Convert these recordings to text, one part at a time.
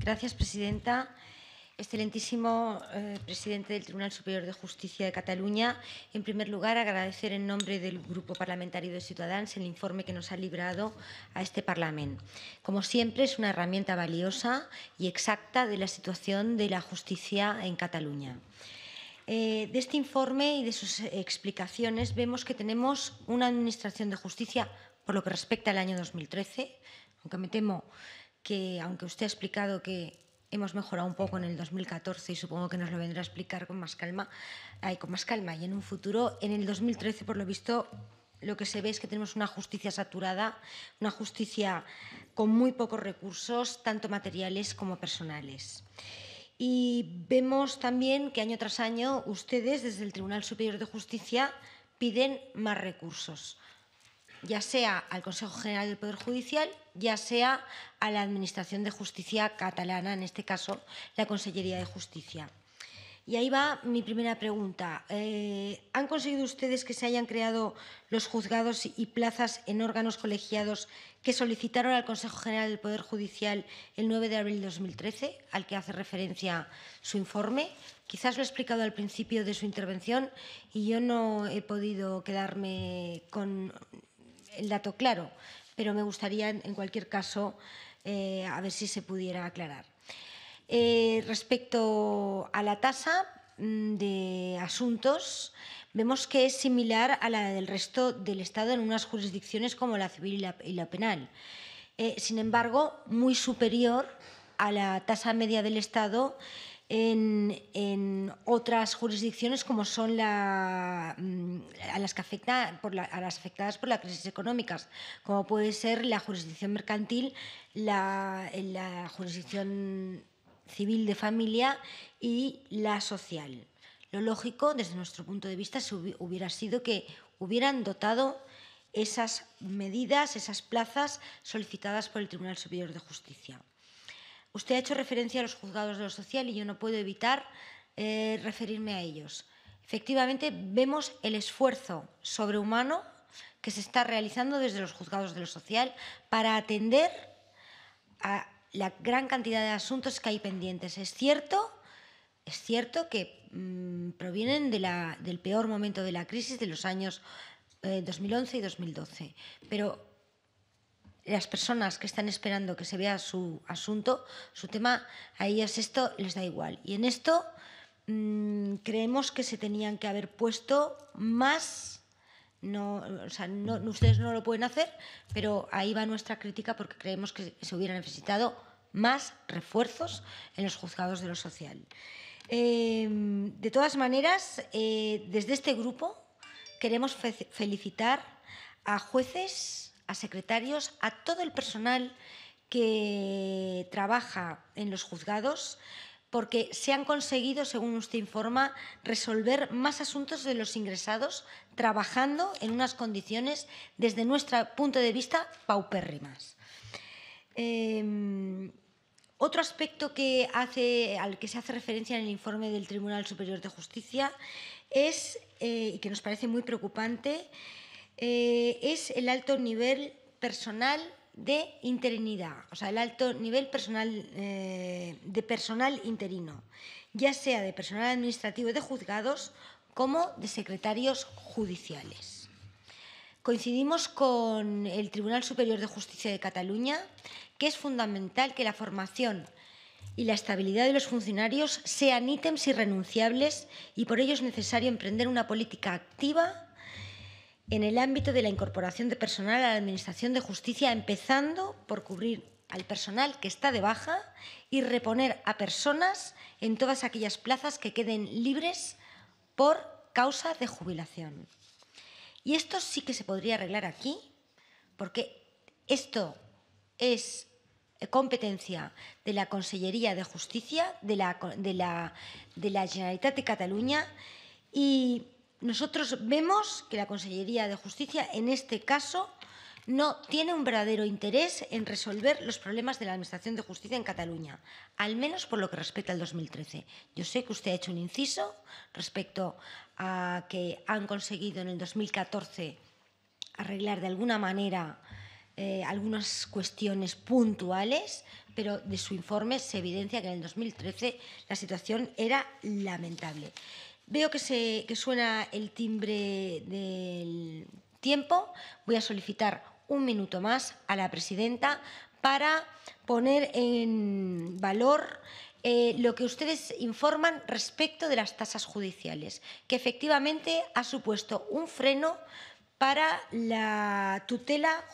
Gracias, presidenta. Excelentísimo eh, presidente del Tribunal Superior de Justicia de Cataluña, en primer lugar, agradecer en nombre del Grupo Parlamentario de Ciudadanos el informe que nos ha librado a este Parlamento. Como siempre, es una herramienta valiosa y exacta de la situación de la justicia en Cataluña. Eh, de este informe y de sus explicaciones vemos que tenemos una Administración de Justicia, por lo que respecta al año 2013, aunque me temo que aunque usted ha explicado que hemos mejorado un poco en el 2014 y supongo que nos lo vendrá a explicar con más calma, con más calma y en un futuro, en el 2013 por lo visto lo que se ve es que tenemos una justicia saturada, una justicia con muy pocos recursos, tanto materiales como personales. Y vemos también que año tras año ustedes desde el Tribunal Superior de Justicia piden más recursos ya sea al Consejo General del Poder Judicial, ya sea a la Administración de Justicia catalana, en este caso la Consellería de Justicia. Y ahí va mi primera pregunta. Eh, ¿Han conseguido ustedes que se hayan creado los juzgados y plazas en órganos colegiados que solicitaron al Consejo General del Poder Judicial el 9 de abril de 2013, al que hace referencia su informe? Quizás lo he explicado al principio de su intervención y yo no he podido quedarme con el dato claro, pero me gustaría, en, cualquier caso, eh, a ver si se pudiera aclarar. Eh, respecto a la tasa mm, de asuntos, vemos que es similar a la del resto del Estado en unas jurisdicciones como la civil y la, penal. Eh, sin embargo, muy superior a la tasa media del Estado en, otras jurisdicciones como son mm, a las, que por la, las afectadas por las crisis económicas, como puede ser la jurisdicción mercantil, la jurisdicción civil de familia y la social. Lo lógico, desde nuestro punto de vista, hubiera sido que hubieran dotado esas medidas, esas plazas solicitadas por el Tribunal Superior de Justicia. Usted ha hecho referencia a los juzgados de lo social y yo no puedo evitar eh, referirme a ellos. Efectivamente, vemos el esfuerzo sobrehumano que se está realizando desde los juzgados de lo social para atender a la gran cantidad de asuntos que hay pendientes. Es cierto, es cierto que mm, provienen del peor momento de la crisis de los años 2011 eh, y 2012, pero las personas que están esperando que se vea su asunto, su tema, a ellas esto les da igual. Y en esto mm, creemos que se tenían que haber puesto más, no, o sea, ustedes no lo pueden hacer, pero ahí va nuestra crítica porque creemos que se hubiera necesitado más refuerzos en los juzgados de lo social. Em, de todas maneras, eh, desde este grupo queremos felicitar a jueces, a secretarios, a todo el personal que trabaja en los juzgados, porque se han conseguido, según usted informa, resolver más asuntos de los ingresados trabajando en unas condiciones, desde nuestro punto de vista, paupérrimas. Em, otro aspecto que hace, al que se hace referencia en el informe del Tribunal Superior de Justicia es, eh, y que nos parece muy preocupante, eh, es el alto nivel personal de interinidad, o sea, el alto nivel personal eh, de personal interino, ya sea de personal administrativo de juzgados como de secretarios judiciales. Coincidimos con el Tribunal Superior de Justicia de Cataluña que es fundamental que la formación y la estabilidad de los funcionarios sean ítems irrenunciables y por ello es necesario emprender una política activa en el ámbito de la incorporación de personal a la Administración de Justicia, empezando por cubrir al personal que está de baja y reponer a personas en todas aquellas plazas que queden libres por causa de jubilación. Y esto sí que se podría arreglar aquí, porque esto es competencia de la Consellería de Justicia, de la, Generalitat de Cataluña, y nosotros vemos que la Consellería de Justicia, en este caso, no tiene un verdadero interés en resolver los problemas de la Administración de Justicia en Cataluña, al menos por lo que respecta al 2013. Yo sé que usted ha hecho un inciso respecto a que han conseguido en el 2014 arreglar de alguna manera eh, algunas cuestiones puntuales, pero de su informe se evidencia que en el 2013 la situación era lamentable. Veo que, se, suena el timbre del tiempo. Voy a solicitar un minuto más a la presidenta para poner en valor eh, lo que ustedes informan respecto de las tasas judiciales, que efectivamente ha supuesto un freno para la tutela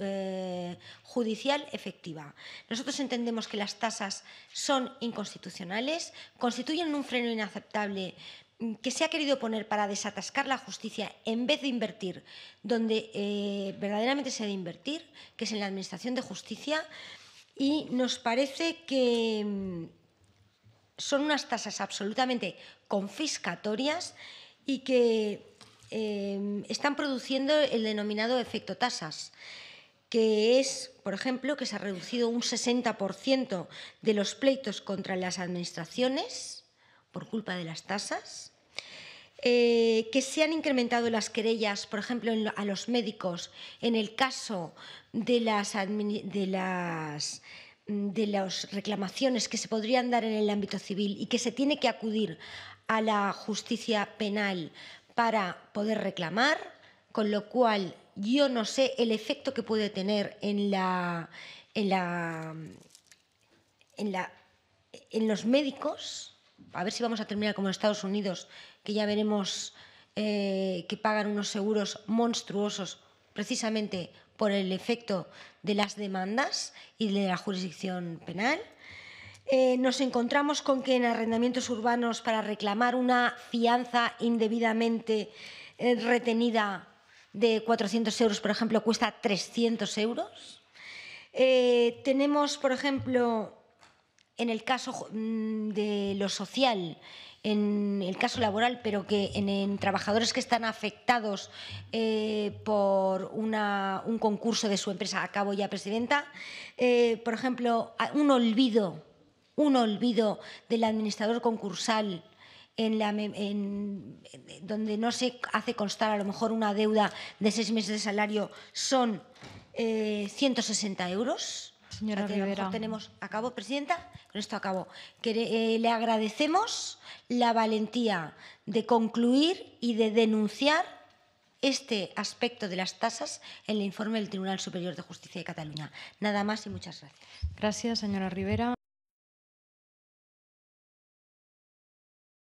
eh, judicial efectiva. Nosotros entendemos que las tasas son inconstitucionales, constituyen un freno inaceptable Mm, que se ha querido poner para desatascar la justicia en vez de invertir donde eh, verdaderamente se ha de invertir, que es en la Administración de Justicia, y nos parece que mm, son unas tasas absolutamente confiscatorias y que eh, están produciendo el denominado efecto tasas que es, por ejemplo, que se ha reducido un 60% de los pleitos contra las administraciones, por culpa de las tasas, eh, que se han incrementado las querellas, por ejemplo, a los médicos, en el caso de las, de las mm, de las reclamaciones que se podrían dar en el ámbito civil y que se tiene que acudir a la justicia penal para poder reclamar, con lo cual yo no sé el efecto que puede tener en la la en los médicos a ver si vamos a terminar como en Estados Unidos, que ya veremos eh, que pagan unos seguros monstruosos precisamente por el efecto de las demandas y de la jurisdicción penal. Eh, nos encontramos con que en arrendamientos urbanos para reclamar una fianza indebidamente eh, retenida de 400 euros, por ejemplo, cuesta 300 euros. tenemos, por ejemplo, en el caso mm, de lo social, en el caso laboral, pero que en, trabajadores que están afectados eh, por un concurso de su empresa, acabo ya, presidenta, eh, por ejemplo, un olvido, un olvido del administrador concursal. En, la, donde no se hace constar a lo mejor una deuda de seis meses de salario son 160 eh, euros Señora Rivera. tenemos, acabo, Presidenta, con esto acabo, eh, le agradecemos la valentía de concluir y de denunciar este aspecto de las tasas en el informe del Tribunal Superior de Justicia de Cataluña. Nada más y muchas gracias. Gracias, señora Rivera.